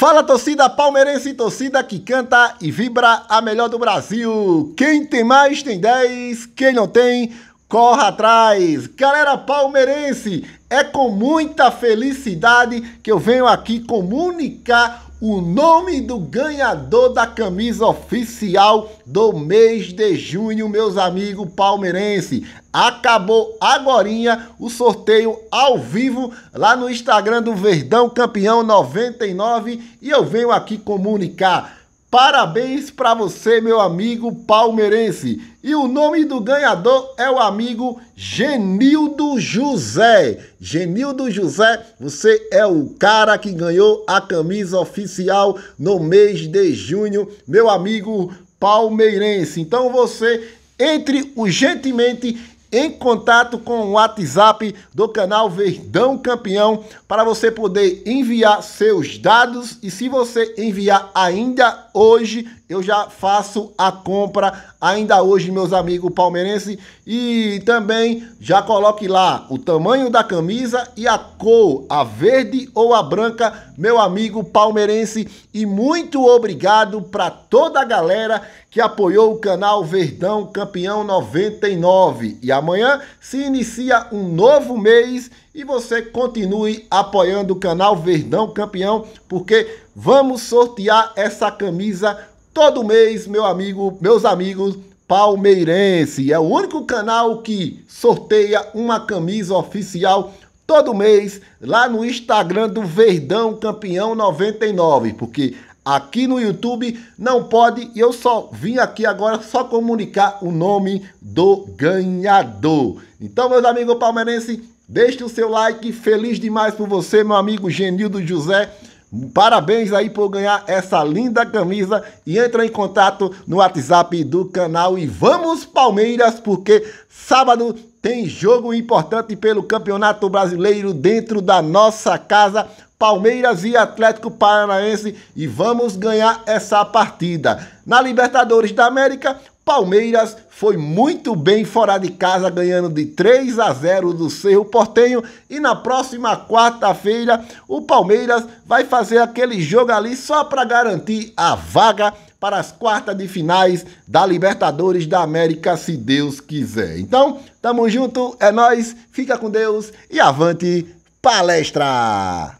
Fala torcida palmeirense, torcida que canta e vibra a melhor do Brasil. Quem tem mais tem 10, quem não tem, corra atrás. Galera palmeirense, é com muita felicidade que eu venho aqui comunicar o nome do ganhador da camisa oficial do mês de junho, meus amigos palmeirense. Acabou agora o sorteio ao vivo lá no Instagram do Verdão Campeão 99 e eu venho aqui comunicar Parabéns para você, meu amigo palmeirense. E o nome do ganhador é o amigo Genildo José. Genildo José, você é o cara que ganhou a camisa oficial no mês de junho, meu amigo palmeirense. Então você entre urgentemente em contato com o WhatsApp do canal Verdão Campeão para você poder enviar seus dados e se você enviar ainda hoje, eu já faço a compra ainda hoje, meus amigos palmeirenses, e também já coloque lá o tamanho da camisa e a cor, a verde ou a branca, meu amigo palmeirense, e muito obrigado para toda a galera que apoiou o canal Verdão Campeão 99 e a Amanhã se inicia um novo mês e você continue apoiando o canal Verdão Campeão, porque vamos sortear essa camisa todo mês, meu amigo, meus amigos palmeirense. É o único canal que sorteia uma camisa oficial todo mês lá no Instagram do Verdão Campeão 99, porque aqui no YouTube não pode. E eu só vim aqui agora só comunicar o nome do ganhador. Então, meus amigos palmeirenses, deixe o seu like. Feliz demais por você, meu amigo Genildo José. Parabéns aí por ganhar essa linda camisa e entra em contato no WhatsApp do canal e vamos Palmeiras porque sábado tem jogo importante pelo Campeonato Brasileiro dentro da nossa casa. Palmeiras e Atlético Paranaense e vamos ganhar essa partida. Na Libertadores da América, Palmeiras foi muito bem fora de casa, ganhando de 3 a 0 do Cerro Portenho. E na próxima quarta-feira, o Palmeiras vai fazer aquele jogo ali só para garantir a vaga para as quartas de finais da Libertadores da América, se Deus quiser. Então, tamo junto, é nós, fica com Deus e avante palestra!